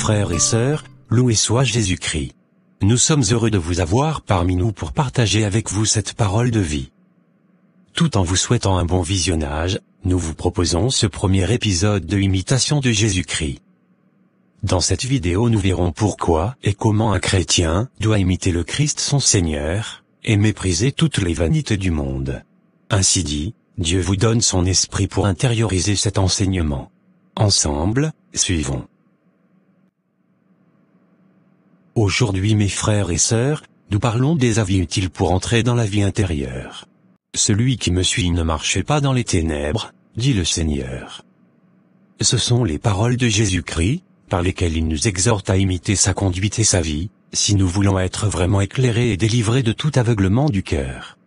frères et sœurs, louez soit Jésus-Christ. Nous sommes heureux de vous avoir parmi nous pour partager avec vous cette parole de vie. Tout en vous souhaitant un bon visionnage, nous vous proposons ce premier épisode de Imitation de Jésus-Christ. Dans cette vidéo nous verrons pourquoi et comment un chrétien doit imiter le Christ son Seigneur, et mépriser toutes les vanités du monde. Ainsi dit, Dieu vous donne son esprit pour intérioriser cet enseignement. Ensemble, suivons. Aujourd'hui mes frères et sœurs, nous parlons des avis utiles pour entrer dans la vie intérieure. Celui qui me suit ne marchait pas dans les ténèbres, dit le Seigneur. Ce sont les paroles de Jésus-Christ, par lesquelles il nous exhorte à imiter sa conduite et sa vie, si nous voulons être vraiment éclairés et délivrés de tout aveuglement du cœur.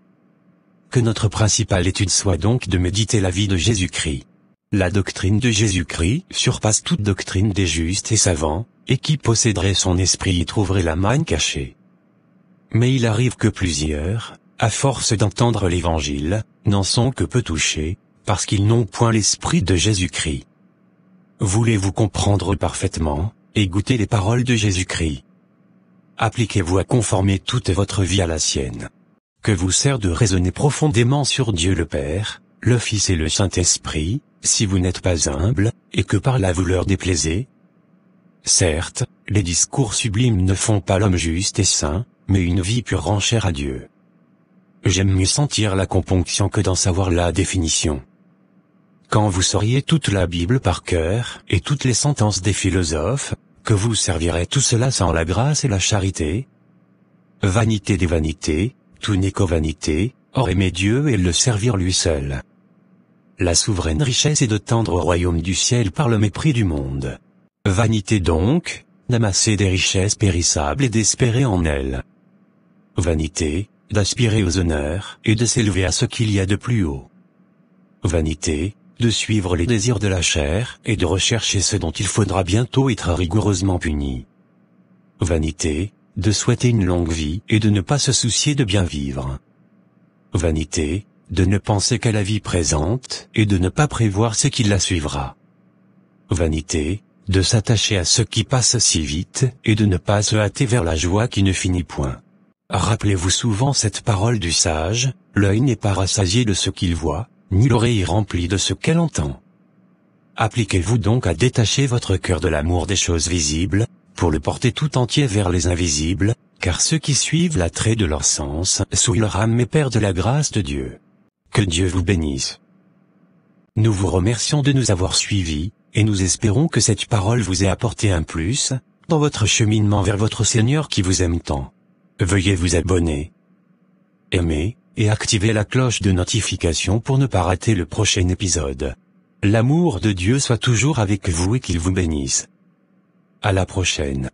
Que notre principale étude soit donc de méditer la vie de Jésus-Christ. La doctrine de Jésus-Christ surpasse toute doctrine des justes et savants, et qui posséderait son esprit y trouverait la manne cachée. Mais il arrive que plusieurs, à force d'entendre l'évangile, n'en sont que peu touchés, parce qu'ils n'ont point l'esprit de Jésus-Christ. Voulez-vous comprendre parfaitement, et goûter les paroles de Jésus-Christ Appliquez-vous à conformer toute votre vie à la sienne. Que vous sert de raisonner profondément sur Dieu le Père, le Fils et le Saint-Esprit, si vous n'êtes pas humble, et que par là vous leur déplaisez. Certes, les discours sublimes ne font pas l'homme juste et saint, mais une vie pure rend chère à Dieu. J'aime mieux sentir la componction que d'en savoir la définition. Quand vous sauriez toute la Bible par cœur, et toutes les sentences des philosophes, que vous servirez tout cela sans la grâce et la charité Vanité des vanités, tout n'est qu'aux vanité, or aimer Dieu et le servir lui seul. La souveraine richesse est de tendre au royaume du ciel par le mépris du monde. Vanité donc, d'amasser des richesses périssables et d'espérer en elles. Vanité, d'aspirer aux honneurs et de s'élever à ce qu'il y a de plus haut. Vanité, de suivre les désirs de la chair et de rechercher ce dont il faudra bientôt être rigoureusement puni. Vanité, de souhaiter une longue vie et de ne pas se soucier de bien vivre. Vanité, de ne penser qu'à la vie présente et de ne pas prévoir ce qui la suivra. Vanité, de s'attacher à ce qui passe si vite et de ne pas se hâter vers la joie qui ne finit point. Rappelez-vous souvent cette parole du sage, l'œil n'est pas rassasié de ce qu'il voit, ni l'oreille remplie de ce qu'elle entend. Appliquez-vous donc à détacher votre cœur de l'amour des choses visibles, pour le porter tout entier vers les invisibles, car ceux qui suivent l'attrait de leur sens souillent leur âme et perdent la grâce de Dieu. Que Dieu vous bénisse. Nous vous remercions de nous avoir suivis, et nous espérons que cette parole vous ait apporté un plus, dans votre cheminement vers votre Seigneur qui vous aime tant. Veuillez vous abonner, aimer, et activer la cloche de notification pour ne pas rater le prochain épisode. L'amour de Dieu soit toujours avec vous et qu'il vous bénisse. À la prochaine.